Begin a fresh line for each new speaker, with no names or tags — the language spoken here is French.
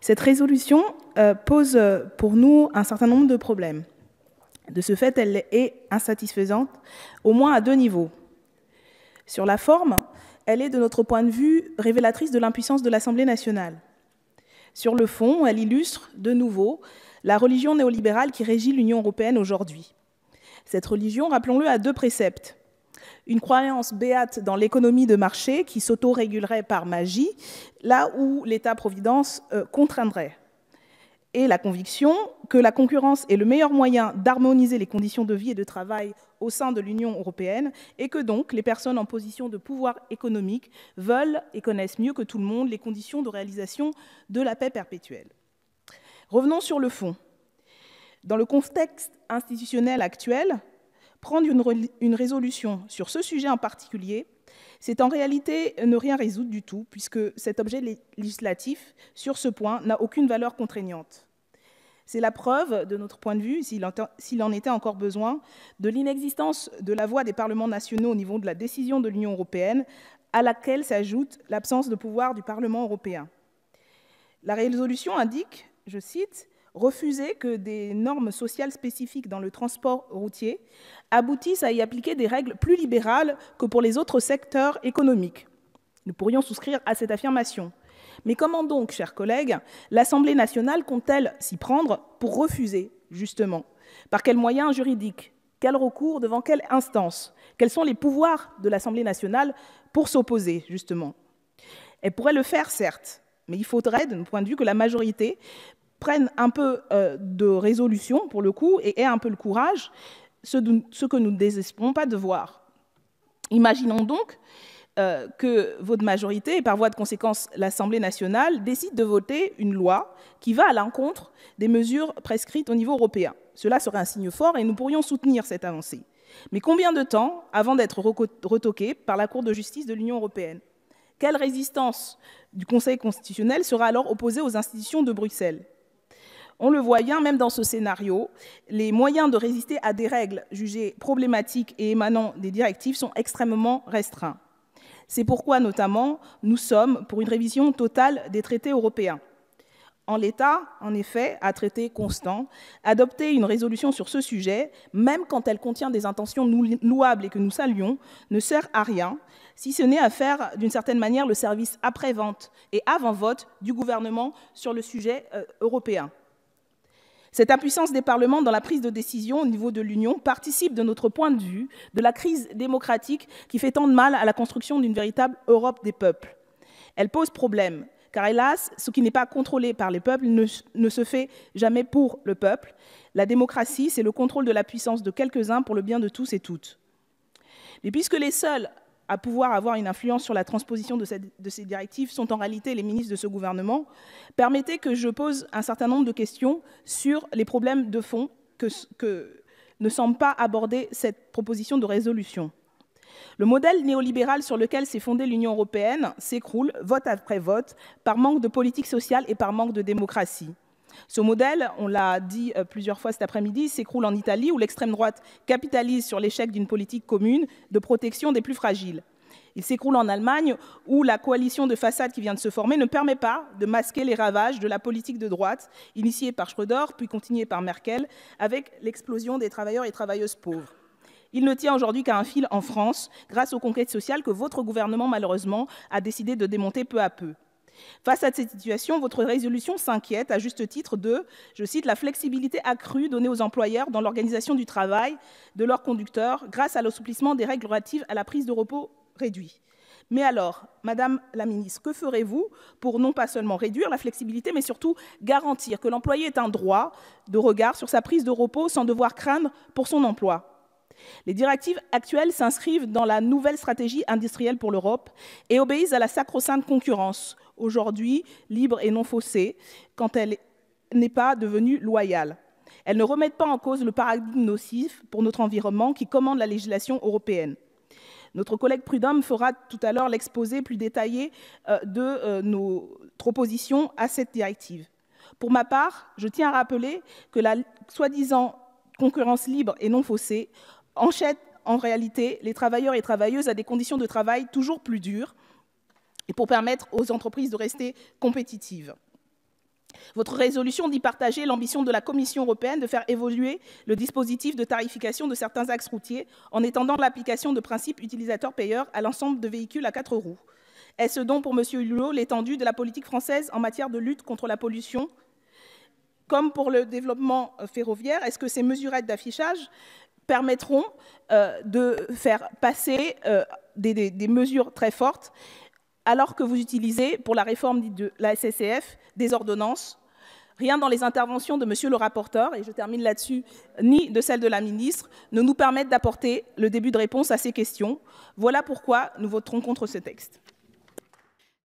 Cette résolution euh, pose euh, pour nous un certain nombre de problèmes. De ce fait, elle est insatisfaisante, au moins à deux niveaux. Sur la forme, elle est, de notre point de vue, révélatrice de l'impuissance de l'Assemblée nationale. Sur le fond, elle illustre, de nouveau, la religion néolibérale qui régit l'Union européenne aujourd'hui. Cette religion, rappelons-le, a deux préceptes une croyance béate dans l'économie de marché qui s'autorégulerait par magie, là où l'État-providence euh, contraindrait. Et la conviction que la concurrence est le meilleur moyen d'harmoniser les conditions de vie et de travail au sein de l'Union européenne, et que donc les personnes en position de pouvoir économique veulent et connaissent mieux que tout le monde les conditions de réalisation de la paix perpétuelle. Revenons sur le fond. Dans le contexte institutionnel actuel, Prendre une, résolution sur ce sujet en particulier, c'est en réalité ne rien résoudre du tout, puisque cet objet législatif, sur ce point, n'a aucune valeur contraignante. C'est la preuve, de notre point de vue, s'il en était encore besoin, de l'inexistence de la voix des parlements nationaux au niveau de la décision de l'Union européenne, à laquelle s'ajoute l'absence de pouvoir du Parlement européen. La résolution indique, je cite, refuser que des normes sociales spécifiques dans le transport routier aboutissent à y appliquer des règles plus libérales que pour les autres secteurs économiques. Nous pourrions souscrire à cette affirmation. Mais comment donc, chers collègues, l'Assemblée nationale compte-t-elle s'y prendre pour refuser, justement Par quels moyens juridiques Quel recours devant quelle instance Quels sont les pouvoirs de l'Assemblée nationale pour s'opposer, justement Elle pourrait le faire, certes, mais il faudrait, de point de vue, que la majorité prennent un peu euh, de résolution, pour le coup, et ait un peu le courage, ce, que nous ne désespérons pas de voir. Imaginons donc euh, que votre majorité, et par voie de conséquence l'Assemblée nationale, décide de voter une loi qui va à l'encontre des mesures prescrites au niveau européen. Cela serait un signe fort et nous pourrions soutenir cette avancée. Mais combien de temps avant d'être retoqué par la Cour de justice de l'Union européenne Quelle résistance du Conseil constitutionnel sera alors opposée aux institutions de Bruxelles on le voit bien, même dans ce scénario, les moyens de résister à des règles jugées problématiques et émanant des directives sont extrêmement restreints. C'est pourquoi, notamment, nous sommes pour une révision totale des traités européens. En l'état, en effet, à traité constant, adopter une résolution sur ce sujet, même quand elle contient des intentions louables et que nous saluons, ne sert à rien, si ce n'est à faire d'une certaine manière le service après-vente et avant-vote du gouvernement sur le sujet euh, européen. Cette impuissance des parlements dans la prise de décision au niveau de l'Union participe, de notre point de vue, de la crise démocratique qui fait tant de mal à la construction d'une véritable Europe des peuples. Elle pose problème, car hélas, ce qui n'est pas contrôlé par les peuples ne, se fait jamais pour le peuple. La démocratie, c'est le contrôle de la puissance de quelques-uns pour le bien de tous et toutes. Mais puisque les seuls à pouvoir avoir une influence sur la transposition de, ces directives sont en réalité les ministres de ce gouvernement, permettez que je pose un certain nombre de questions sur les problèmes de fond que ne semble pas aborder cette proposition de résolution. Le modèle néolibéral sur lequel s'est fondée l'Union européenne s'écroule, vote après vote, par manque de politique sociale et par manque de démocratie. Ce modèle, on l'a dit euh, plusieurs fois cet après-midi, s'écroule en Italie où l'extrême droite capitalise sur l'échec d'une politique commune de protection des plus fragiles. Il s'écroule en Allemagne où la coalition de façade qui vient de se former ne permet pas de masquer les ravages de la politique de droite initiée par Schröder puis continuée par Merkel avec l'explosion des travailleurs et travailleuses pauvres. Il ne tient aujourd'hui qu'à un fil en France grâce aux conquêtes sociales que votre gouvernement malheureusement a décidé de démonter peu à peu. Face à cette situation, votre résolution s'inquiète à juste titre de, je cite, la flexibilité accrue donnée aux employeurs dans l'organisation du travail de leurs conducteurs grâce à l'assouplissement des règles relatives à la prise de repos réduite ». Mais alors, Madame la Ministre, que ferez-vous pour non pas seulement réduire la flexibilité, mais surtout garantir que l'employé ait un droit de regard sur sa prise de repos sans devoir craindre pour son emploi les directives actuelles s'inscrivent dans la nouvelle stratégie industrielle pour l'Europe et obéissent à la sacro-sainte concurrence, aujourd'hui libre et non faussée, quand elle n'est pas devenue loyale. Elles ne remettent pas en cause le paradigme nocif pour notre environnement qui commande la législation européenne. Notre collègue Prudhomme fera tout à l'heure l'exposé plus détaillé euh, de euh, nos propositions à cette directive. Pour ma part, je tiens à rappeler que la soi-disant concurrence libre et non faussée Enchète, en réalité les travailleurs et travailleuses à des conditions de travail toujours plus dures et pour permettre aux entreprises de rester compétitives. Votre résolution dit partager l'ambition de la Commission européenne de faire évoluer le dispositif de tarification de certains axes routiers en étendant l'application de principes utilisateurs-payeurs à l'ensemble de véhicules à quatre roues. Est-ce donc pour M. Hulot l'étendue de la politique française en matière de lutte contre la pollution comme pour le développement ferroviaire, est-ce que ces mesurettes d'affichage permettront euh, de faire passer euh, des, mesures très fortes, alors que vous utilisez, pour la réforme de la SSCF des ordonnances rien dans les interventions de Monsieur le rapporteur, et je termine là-dessus, ni de celle de la ministre, ne nous permettent d'apporter le début de réponse à ces questions. Voilà pourquoi nous voterons contre ce texte.